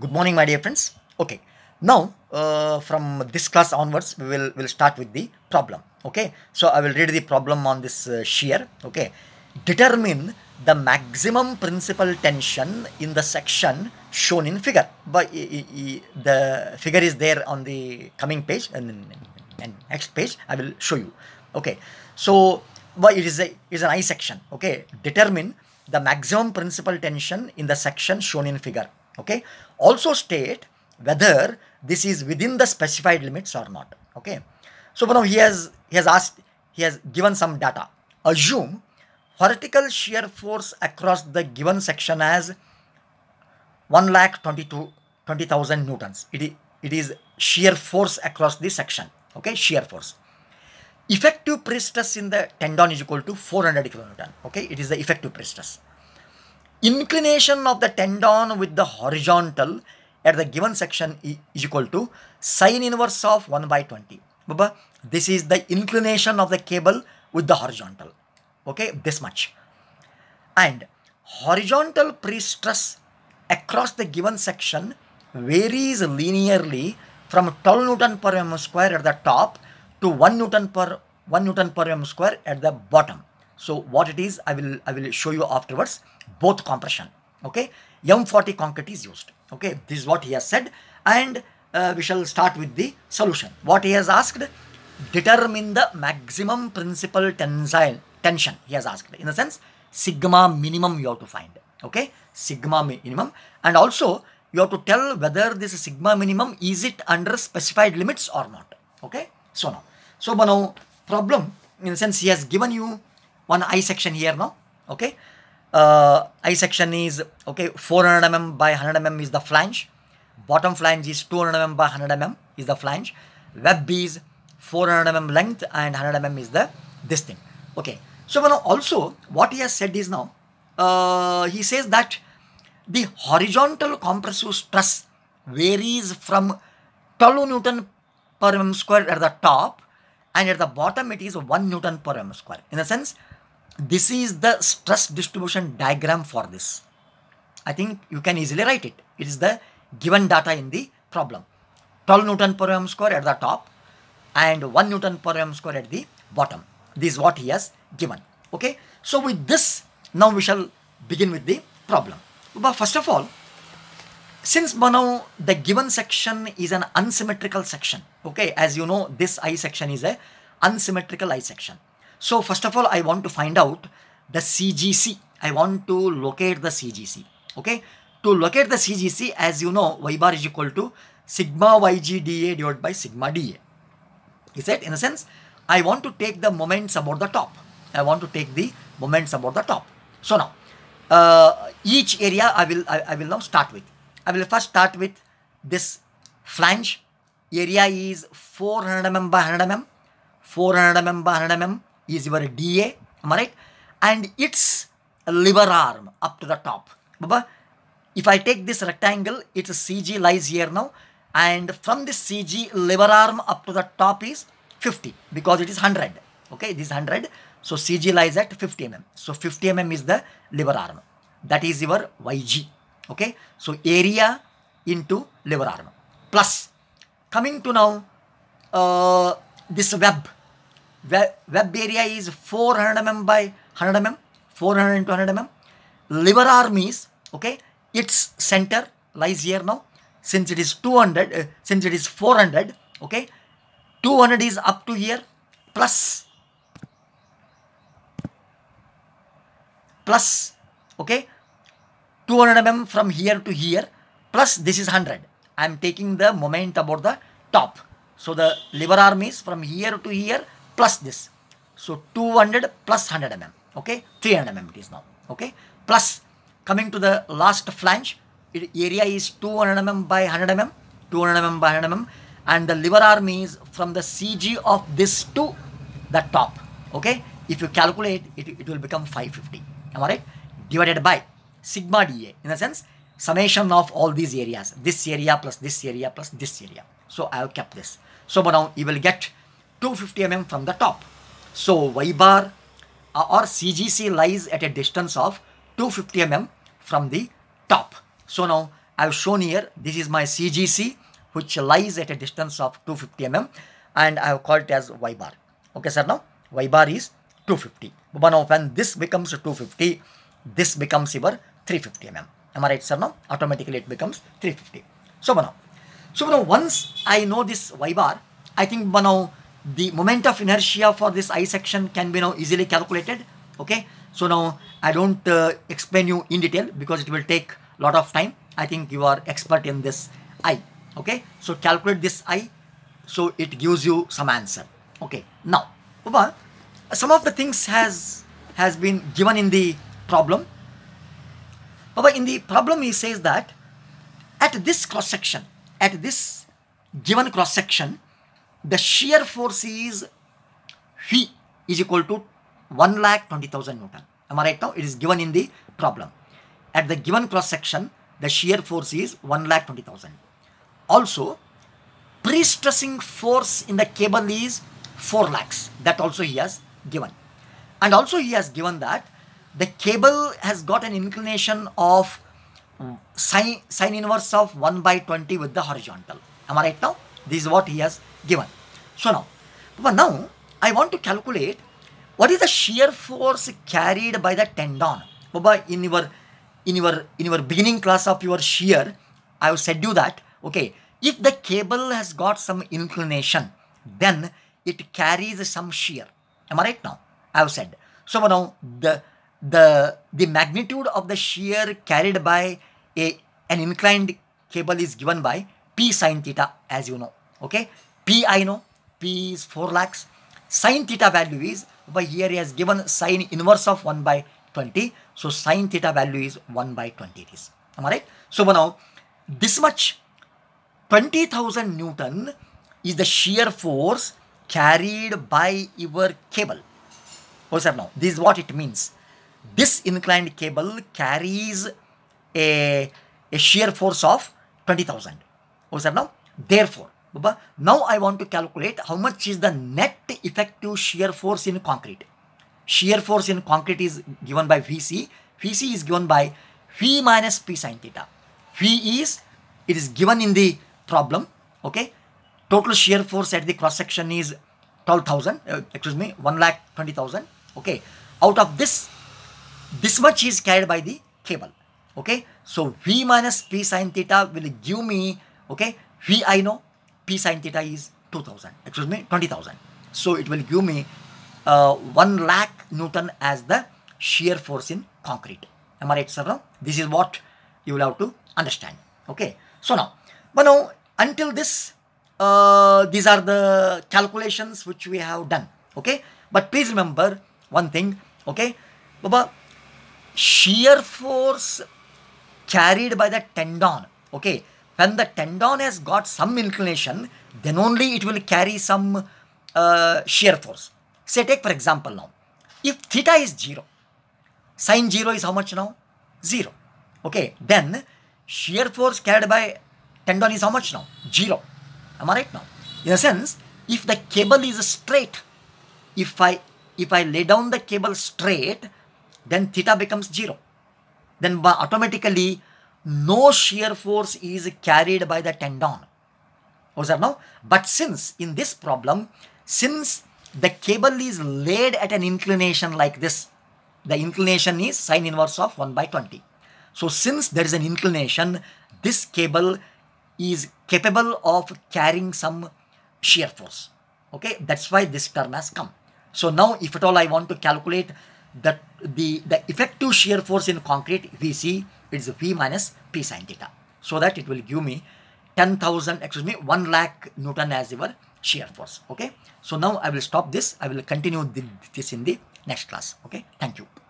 good morning my dear friends okay now uh, from this class onwards we will will start with the problem okay so i will read the problem on this uh, shear okay determine the maximum principal tension in the section shown in figure but the figure is there on the coming page and, and next page i will show you okay so but it is a is an i section okay determine the maximum principal tension in the section shown in figure okay also state whether this is within the specified limits or not okay so now he has he has asked he has given some data assume vertical shear force across the given section as 1 lakh 22 20000 newtons it is, it is shear force across this section okay shear force effective pre stress in the tendon is equal to 400 kilonewton okay it is the effective pre stress inclination of the tendon with the horizontal at the given section is equal to sine inverse of 1 by 20. Baba, this is the inclination of the cable with the horizontal. Okay, this much. And horizontal pre-stress across the given section varies linearly from 12 Newton per mm square at the top to 1 Newton per 1 Newton per mm square at the bottom. So what it is, I will, I will show you afterwards, both compression, okay? M40 concrete is used, okay? This is what he has said and uh, we shall start with the solution. What he has asked, determine the maximum principal tensile tension, he has asked. In the sense, sigma minimum you have to find, okay? Sigma minimum and also you have to tell whether this sigma minimum is it under specified limits or not, okay? So now, so now problem in the sense he has given you one I section here now, okay. Uh, I section is, okay, 400 mm by 100 mm is the flange. Bottom flange is 200 mm by 100 mm is the flange. Web is 400 mm length and 100 mm is the, this thing, okay. So, now also what he has said is now, uh, he says that the horizontal compressive stress varies from 12 Newton per mm square at the top and at the bottom it is 1 Newton per mm square. In a sense, this is the stress distribution diagram for this. I think you can easily write it. It is the given data in the problem. 12 Newton per m square at the top and 1 Newton per m square at the bottom. This is what he has given. Okay. So with this, now we shall begin with the problem. But first of all, since now the given section is an unsymmetrical section, okay, as you know, this I section is a unsymmetrical I section. So first of all, I want to find out the CGC. I want to locate the CGC. Okay. To locate the CGC, as you know, y bar is equal to sigma YGDA divided by sigma DA. Is that in a sense, I want to take the moments about the top. I want to take the moments about the top. So now, uh, each area I will I, I will now start with. I will first start with this flange. Area is 400 mm by 100 mm, 400 mm by 100 mm, is your DA, am I right? And its lever arm up to the top. Baba, if I take this rectangle, its CG lies here now. And from this CG lever arm up to the top is 50 because it is 100. Okay, this 100. So CG lies at 50 mm. So 50 mm is the lever arm. That is your YG. Okay, so area into lever arm. Plus, coming to now uh, this web Web area is 400 mm by 100 mm, 400 into 100 mm. Liver arm is, okay, its center lies here now. Since it is 200, uh, since it is 400, okay, 200 is up to here plus, plus, okay, 200 mm from here to here plus this is 100. I am taking the moment about the top. So the liver arm is from here to here plus this. So 200 plus 100 mm, okay, 300 mm it is now, okay. Plus coming to the last flange, it, area is 200 mm by 100 mm, 200 mm by 100 mm and the liver arm is from the CG of this to the top, okay. If you calculate, it, it will become 550, am I right? Divided by sigma dA in the sense summation of all these areas, this area plus this area plus this area. So I have kept this. So but now you will get 250 mm from the top. So Y bar uh, or CGC lies at a distance of 250 mm from the top. So now I've shown here this is my CGC which lies at a distance of 250 mm and I have called it as Y bar. Okay sir now Y bar is 250. But now when this becomes 250 this becomes your 350 mm. Am I right sir now? Automatically it becomes 350. So now, so now once I know this Y bar I think now the moment of inertia for this I section can be now easily calculated. Okay, so now I don't uh, explain you in detail because it will take a lot of time. I think you are expert in this I. Okay, so calculate this I, so it gives you some answer. Okay, now, some of the things has has been given in the problem. Baba, in the problem he says that at this cross section, at this given cross section, the shear force is phi is equal to 1 lakh 20,000 Newton. Am I right now? It is given in the problem. At the given cross section, the shear force is 1 lakh 20,000. Also, pre-stressing force in the cable is 4 lakhs. That also he has given. And also he has given that the cable has got an inclination of sine, sine inverse of 1 by 20 with the horizontal. Am I right now? This is what he has given. So now, but now I want to calculate what is the shear force carried by the tendon. Baba, in your in your in your beginning class of your shear, I have said you that okay, if the cable has got some inclination, then it carries some shear. Am I right now? I have said. So now the the the magnitude of the shear carried by a an inclined cable is given by p sine theta as you know okay P I know, P is 4 lakhs. Sine theta value is, by here he has given sine inverse of 1 by 20. So sine theta value is 1 by 20 it is. Am I right? So now, this much 20,000 Newton is the shear force carried by your cable. What's that now, this is what it means. This inclined cable carries a, a shear force of 20,000. What's that now, therefore, Baba, now I want to calculate how much is the net effective shear force in concrete. Shear force in concrete is given by Vc. Vc is given by V minus P sine theta. V is, it is given in the problem, okay. Total shear force at the cross section is 12,000, uh, excuse me, 1 lakh 20,000, okay. Out of this, this much is carried by the cable, okay. So, V minus P sine theta will give me, okay, V I know, P sine theta is 2000, excuse me, 20,000. So it will give me uh, 1 lakh Newton as the shear force in concrete. Am I right, sir? This is what you will have to understand. Okay. So now, but now until this, uh, these are the calculations which we have done. Okay. But please remember one thing. Okay. Baba, shear force carried by the tendon. Okay when the tendon has got some inclination, then only it will carry some uh, shear force. Say take for example now, if theta is 0, sine 0 is how much now? 0. Okay, then shear force carried by tendon is how much now? 0. Am I right now? In a sense, if the cable is straight, if I if I lay down the cable straight, then theta becomes 0. Then automatically no shear force is carried by the tendon. Observe But since in this problem, since the cable is laid at an inclination like this, the inclination is sine inverse of 1 by 20. So since there is an inclination, this cable is capable of carrying some shear force. Okay, that's why this term has come. So now if at all I want to calculate the, the, the effective shear force in concrete, we see it's V minus P sine theta. So that it will give me 10,000, excuse me, 1 lakh Newton as your shear force. Okay. So now I will stop this. I will continue this in the next class. Okay. Thank you.